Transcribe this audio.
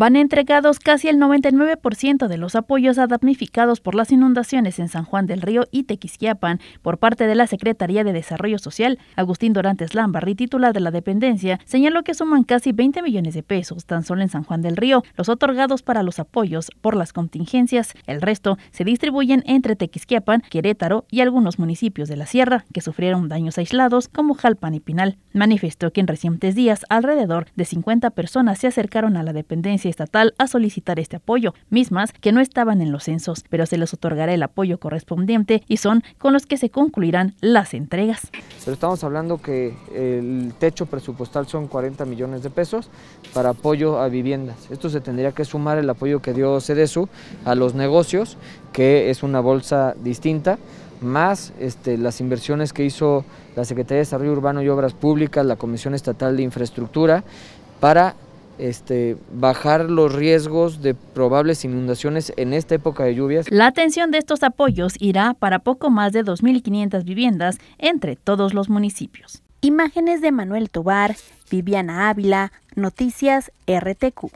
Van entregados casi el 99% de los apoyos a por las inundaciones en San Juan del Río y Tequisquiapan por parte de la Secretaría de Desarrollo Social. Agustín Dorantes Lambarri, titular de la dependencia, señaló que suman casi 20 millones de pesos tan solo en San Juan del Río, los otorgados para los apoyos por las contingencias. El resto se distribuyen entre Tequisquiapan, Querétaro y algunos municipios de la sierra que sufrieron daños aislados como Jalpan y Pinal. Manifestó que en recientes días alrededor de 50 personas se acercaron a la dependencia Estatal a solicitar este apoyo, mismas que no estaban en los censos, pero se les otorgará el apoyo correspondiente y son con los que se concluirán las entregas. Pero estamos hablando que el techo presupuestal son 40 millones de pesos para apoyo a viviendas. Esto se tendría que sumar el apoyo que dio CEDESU a los negocios, que es una bolsa distinta más este, las inversiones que hizo la Secretaría de Desarrollo Urbano y Obras Públicas, la Comisión Estatal de Infraestructura, para este, bajar los riesgos de probables inundaciones en esta época de lluvias. La atención de estos apoyos irá para poco más de 2.500 viviendas entre todos los municipios. Imágenes de Manuel Tobar, Viviana Ávila, Noticias RTQ.